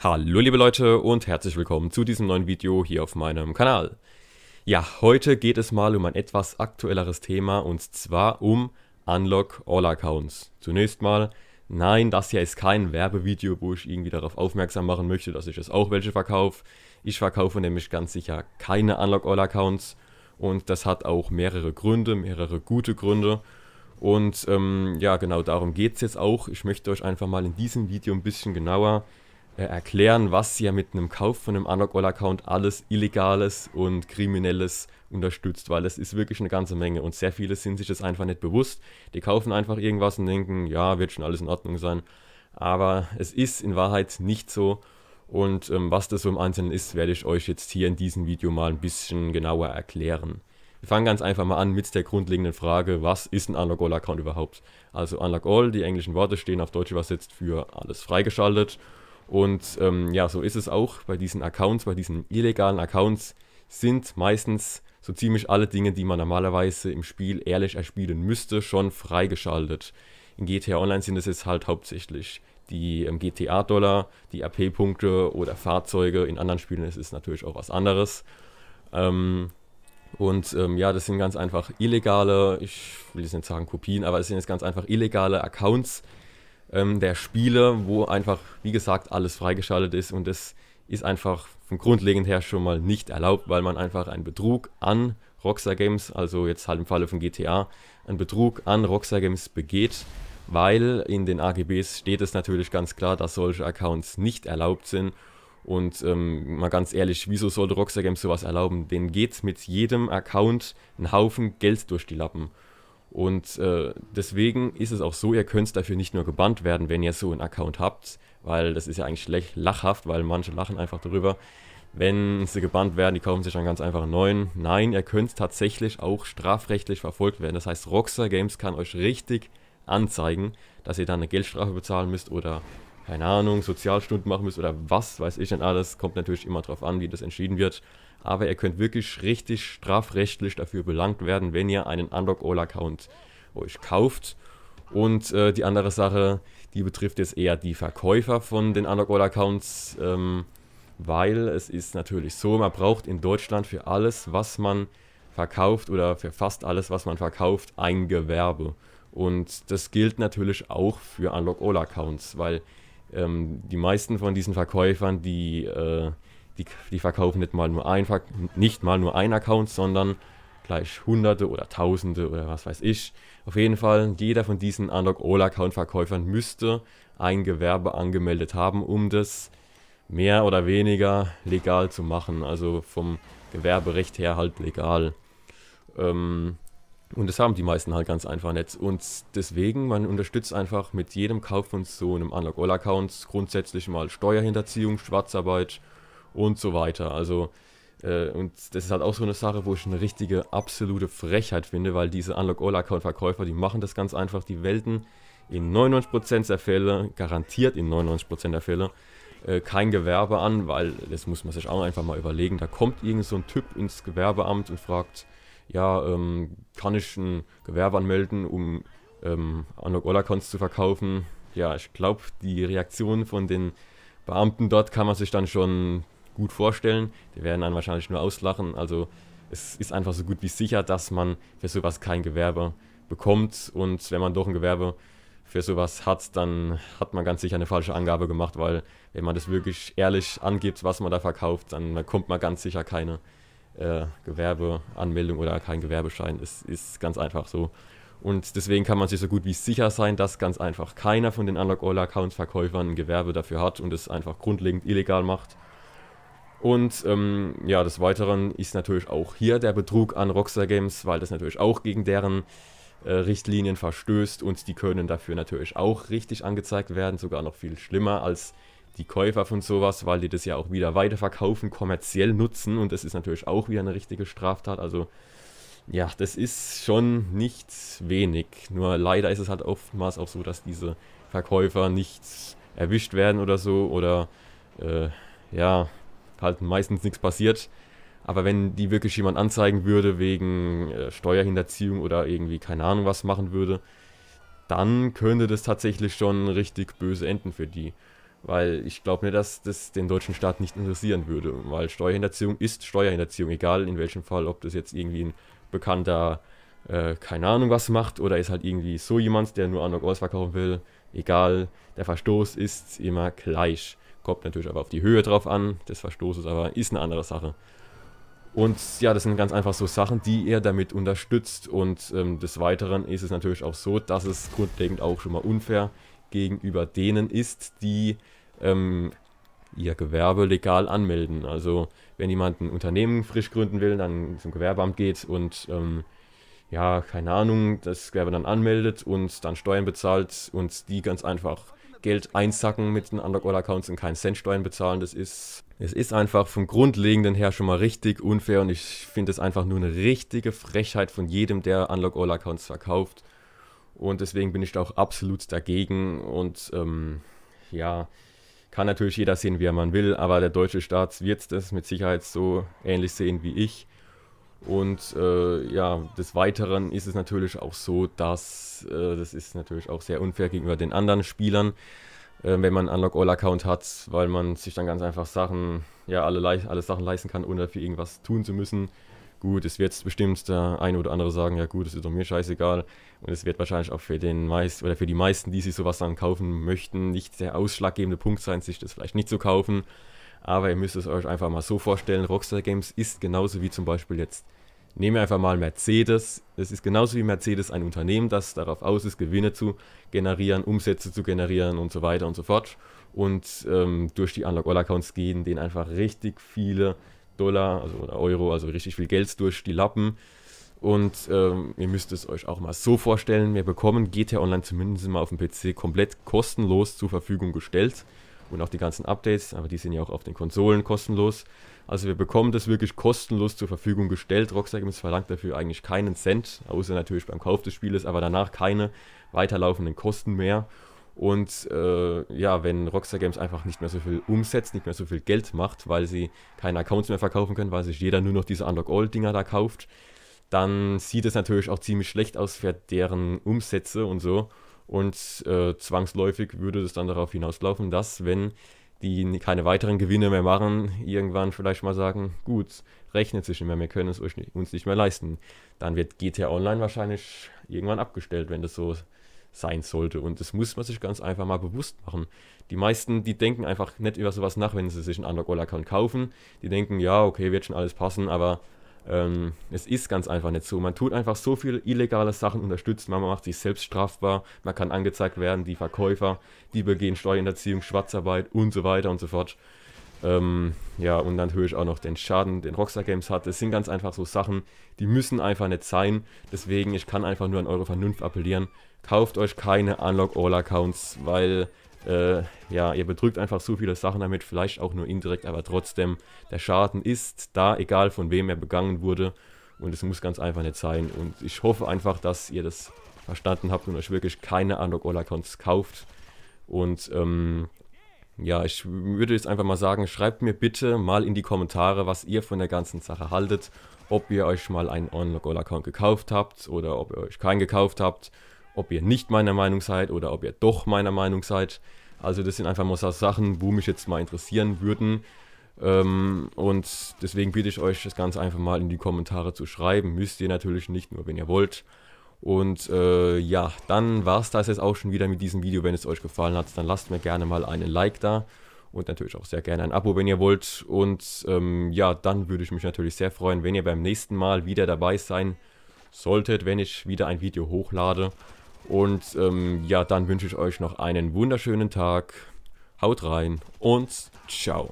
Hallo liebe Leute und herzlich willkommen zu diesem neuen Video hier auf meinem Kanal. Ja, heute geht es mal um ein etwas aktuelleres Thema und zwar um Unlock All Accounts. Zunächst mal, nein, das hier ist kein Werbevideo, wo ich irgendwie darauf aufmerksam machen möchte, dass ich jetzt auch welche verkaufe. Ich verkaufe nämlich ganz sicher keine Unlock All Accounts und das hat auch mehrere Gründe, mehrere gute Gründe. Und ähm, ja, genau darum geht es jetzt auch. Ich möchte euch einfach mal in diesem Video ein bisschen genauer äh, erklären, was ihr mit einem Kauf von einem Anlog-All-Account alles Illegales und Kriminelles unterstützt, weil es ist wirklich eine ganze Menge und sehr viele sind sich das einfach nicht bewusst. Die kaufen einfach irgendwas und denken, ja, wird schon alles in Ordnung sein. Aber es ist in Wahrheit nicht so. Und ähm, was das so im Einzelnen ist, werde ich euch jetzt hier in diesem Video mal ein bisschen genauer erklären. Wir fangen ganz einfach mal an mit der grundlegenden Frage, was ist ein Unlock All Account überhaupt? Also Unlock All, die englischen Worte stehen auf Deutsch übersetzt für alles freigeschaltet und ähm, ja, so ist es auch bei diesen Accounts, bei diesen illegalen Accounts sind meistens so ziemlich alle Dinge, die man normalerweise im Spiel ehrlich erspielen müsste, schon freigeschaltet. In GTA Online sind es jetzt halt hauptsächlich die ähm, GTA-Dollar, die AP-Punkte oder Fahrzeuge. In anderen Spielen ist es natürlich auch was anderes. Ähm, und ähm, ja, das sind ganz einfach illegale, ich will jetzt nicht sagen Kopien, aber es sind jetzt ganz einfach illegale Accounts, ähm, der Spiele, wo einfach, wie gesagt, alles freigeschaltet ist und das ist einfach von grundlegend her schon mal nicht erlaubt, weil man einfach einen Betrug an Rockstar Games, also jetzt halt im Falle von GTA, einen Betrug an Rockstar Games begeht, weil in den AGBs steht es natürlich ganz klar, dass solche Accounts nicht erlaubt sind. Und ähm, mal ganz ehrlich, wieso sollte Rockstar Games sowas erlauben? Denen geht mit jedem Account einen Haufen Geld durch die Lappen. Und äh, deswegen ist es auch so, ihr könnt dafür nicht nur gebannt werden, wenn ihr so einen Account habt, weil das ist ja eigentlich schlecht lachhaft, weil manche lachen einfach darüber. Wenn sie gebannt werden, die kaufen sich dann ganz einfach einen neuen. Nein, ihr könnt tatsächlich auch strafrechtlich verfolgt werden. Das heißt, Rockstar Games kann euch richtig anzeigen, dass ihr dann eine Geldstrafe bezahlen müsst oder, keine Ahnung, Sozialstunden machen müsst oder was weiß ich denn alles. Kommt natürlich immer darauf an, wie das entschieden wird aber ihr könnt wirklich richtig strafrechtlich dafür belangt werden, wenn ihr einen Unlock All Account euch kauft. Und äh, die andere Sache, die betrifft jetzt eher die Verkäufer von den Unlock All Accounts, ähm, weil es ist natürlich so, man braucht in Deutschland für alles, was man verkauft oder für fast alles, was man verkauft, ein Gewerbe. Und das gilt natürlich auch für Unlock All Accounts, weil ähm, die meisten von diesen Verkäufern, die äh, die, die verkaufen nicht mal, nur ein, nicht mal nur ein Account, sondern gleich Hunderte oder Tausende oder was weiß ich. Auf jeden Fall, jeder von diesen Unlock All Account Verkäufern müsste ein Gewerbe angemeldet haben, um das mehr oder weniger legal zu machen. Also vom Gewerberecht her halt legal. Ähm, und das haben die meisten halt ganz einfach nicht. Und deswegen, man unterstützt einfach mit jedem Kauf von so einem Unlock All Account grundsätzlich mal Steuerhinterziehung, Schwarzarbeit und so weiter. Also, äh, und das ist halt auch so eine Sache, wo ich eine richtige absolute Frechheit finde, weil diese Unlock-All-Account-Verkäufer, die machen das ganz einfach, die welten in 99% der Fälle, garantiert in 99% der Fälle, äh, kein Gewerbe an, weil das muss man sich auch einfach mal überlegen. Da kommt irgend so ein Typ ins Gewerbeamt und fragt, ja, ähm, kann ich ein Gewerbe anmelden, um ähm, All Accounts zu verkaufen? Ja, ich glaube, die Reaktion von den Beamten dort kann man sich dann schon gut vorstellen. Die werden einen wahrscheinlich nur auslachen. Also es ist einfach so gut wie sicher, dass man für sowas kein Gewerbe bekommt. Und wenn man doch ein Gewerbe für sowas hat, dann hat man ganz sicher eine falsche Angabe gemacht, weil wenn man das wirklich ehrlich angibt, was man da verkauft, dann bekommt man ganz sicher keine äh, Gewerbeanmeldung oder keinen Gewerbeschein. Es ist ganz einfach so. Und deswegen kann man sich so gut wie sicher sein, dass ganz einfach keiner von den Unlock All Accounts Verkäufern ein Gewerbe dafür hat und es einfach grundlegend illegal macht. Und ähm, ja, des Weiteren ist natürlich auch hier der Betrug an Rockstar Games, weil das natürlich auch gegen deren äh, Richtlinien verstößt und die können dafür natürlich auch richtig angezeigt werden, sogar noch viel schlimmer als die Käufer von sowas, weil die das ja auch wieder weiterverkaufen, kommerziell nutzen und das ist natürlich auch wieder eine richtige Straftat. Also ja, das ist schon nicht wenig. Nur leider ist es halt oftmals auch so, dass diese Verkäufer nicht erwischt werden oder so oder äh, ja, halt meistens nichts passiert. Aber wenn die wirklich jemand anzeigen würde wegen äh, Steuerhinterziehung oder irgendwie keine Ahnung was machen würde, dann könnte das tatsächlich schon richtig böse enden für die. Weil ich glaube nicht, dass das den deutschen Staat nicht interessieren würde. Weil Steuerhinterziehung ist Steuerhinterziehung, egal in welchem Fall, ob das jetzt irgendwie ein bekannter, äh, keine Ahnung was macht oder ist halt irgendwie so jemand, der nur Anok ausverkaufen will. Egal, der Verstoß ist immer gleich. Kommt natürlich aber auf die Höhe drauf an, des Verstoßes, aber ist eine andere Sache. Und ja, das sind ganz einfach so Sachen, die er damit unterstützt. Und ähm, des Weiteren ist es natürlich auch so, dass es grundlegend auch schon mal unfair gegenüber denen ist, die ähm, ihr Gewerbe legal anmelden. Also wenn jemand ein Unternehmen frisch gründen will, dann zum Gewerbeamt geht und ähm, ja, keine Ahnung, das Gewerbe dann anmeldet und dann Steuern bezahlt und die ganz einfach Geld einsacken mit den Underground-Accounts und keinen Cent Steuern bezahlen. Das ist, es ist einfach vom Grundlegenden her schon mal richtig unfair und ich finde es einfach nur eine richtige Frechheit von jedem, der Unlock All Accounts verkauft. Und deswegen bin ich da auch absolut dagegen und ähm, ja, kann natürlich jeder sehen, wie er man will, aber der deutsche Staat wird das mit Sicherheit so ähnlich sehen wie ich. Und äh, ja, des Weiteren ist es natürlich auch so, dass äh, das ist natürlich auch sehr unfair gegenüber den anderen Spielern, äh, wenn man einen Unlock All Account hat, weil man sich dann ganz einfach Sachen, ja, alle, alle Sachen leisten kann, ohne dafür irgendwas tun zu müssen. Gut, es wird bestimmt der eine oder andere sagen, ja gut, das ist doch mir scheißegal. Und es wird wahrscheinlich auch für den meist oder für die meisten, die sich sowas dann kaufen möchten, nicht der ausschlaggebende Punkt sein, sich das vielleicht nicht zu kaufen. Aber ihr müsst es euch einfach mal so vorstellen, Rockstar Games ist genauso wie zum Beispiel jetzt, nehmen wir einfach mal Mercedes. Es ist genauso wie Mercedes ein Unternehmen, das darauf aus ist, Gewinne zu generieren, Umsätze zu generieren und so weiter und so fort. Und ähm, durch die Unlock-All-Accounts gehen denen einfach richtig viele Dollar also, oder Euro, also richtig viel Geld durch die Lappen. Und ähm, ihr müsst es euch auch mal so vorstellen, wir bekommen GTA Online zumindest mal auf dem PC komplett kostenlos zur Verfügung gestellt und auch die ganzen Updates, aber die sind ja auch auf den Konsolen kostenlos. Also wir bekommen das wirklich kostenlos zur Verfügung gestellt. Rockstar Games verlangt dafür eigentlich keinen Cent, außer natürlich beim Kauf des Spieles, aber danach keine weiterlaufenden Kosten mehr. Und äh, ja, wenn Rockstar Games einfach nicht mehr so viel umsetzt, nicht mehr so viel Geld macht, weil sie keine Accounts mehr verkaufen können, weil sich jeder nur noch diese Unlock All-Dinger da kauft, dann sieht es natürlich auch ziemlich schlecht aus für deren Umsätze und so. Und äh, zwangsläufig würde es dann darauf hinauslaufen, dass, wenn die keine weiteren Gewinne mehr machen, irgendwann vielleicht mal sagen, gut, rechnet sich nicht mehr, wir können es uns nicht mehr leisten. Dann wird GTA Online wahrscheinlich irgendwann abgestellt, wenn das so sein sollte. Und das muss man sich ganz einfach mal bewusst machen. Die meisten, die denken einfach nicht über sowas nach, wenn sie sich einen Underground-Account kaufen. Die denken, ja, okay, wird schon alles passen, aber ähm, es ist ganz einfach nicht so. Man tut einfach so viele illegale Sachen unterstützt. Man macht sich selbst strafbar. Man kann angezeigt werden, die Verkäufer, die begehen Steuerhinterziehung, Schwarzarbeit und so weiter und so fort. Ähm, ja, und dann höre ich auch noch den Schaden, den Rockstar Games hat. Das sind ganz einfach so Sachen, die müssen einfach nicht sein. Deswegen, ich kann einfach nur an eure Vernunft appellieren. Kauft euch keine Unlock All Accounts, weil äh, ja, ihr bedrückt einfach so viele Sachen damit, vielleicht auch nur indirekt, aber trotzdem, der Schaden ist da, egal von wem er begangen wurde. Und es muss ganz einfach nicht sein. Und ich hoffe einfach, dass ihr das verstanden habt und euch wirklich keine Unlock All Accounts kauft. Und ähm, ja, ich würde jetzt einfach mal sagen, schreibt mir bitte mal in die Kommentare, was ihr von der ganzen Sache haltet. Ob ihr euch mal einen Unlock All Account gekauft habt oder ob ihr euch keinen gekauft habt. Ob ihr nicht meiner Meinung seid oder ob ihr doch meiner Meinung seid. Also das sind einfach mal so Sachen, wo mich jetzt mal interessieren würden. Ähm, und deswegen bitte ich euch, das Ganze einfach mal in die Kommentare zu schreiben. Müsst ihr natürlich nicht, nur wenn ihr wollt. Und äh, ja, dann war es das jetzt auch schon wieder mit diesem Video. Wenn es euch gefallen hat, dann lasst mir gerne mal einen Like da. Und natürlich auch sehr gerne ein Abo, wenn ihr wollt. Und ähm, ja, dann würde ich mich natürlich sehr freuen, wenn ihr beim nächsten Mal wieder dabei sein solltet, wenn ich wieder ein Video hochlade. Und ähm, ja, dann wünsche ich euch noch einen wunderschönen Tag. Haut rein und ciao.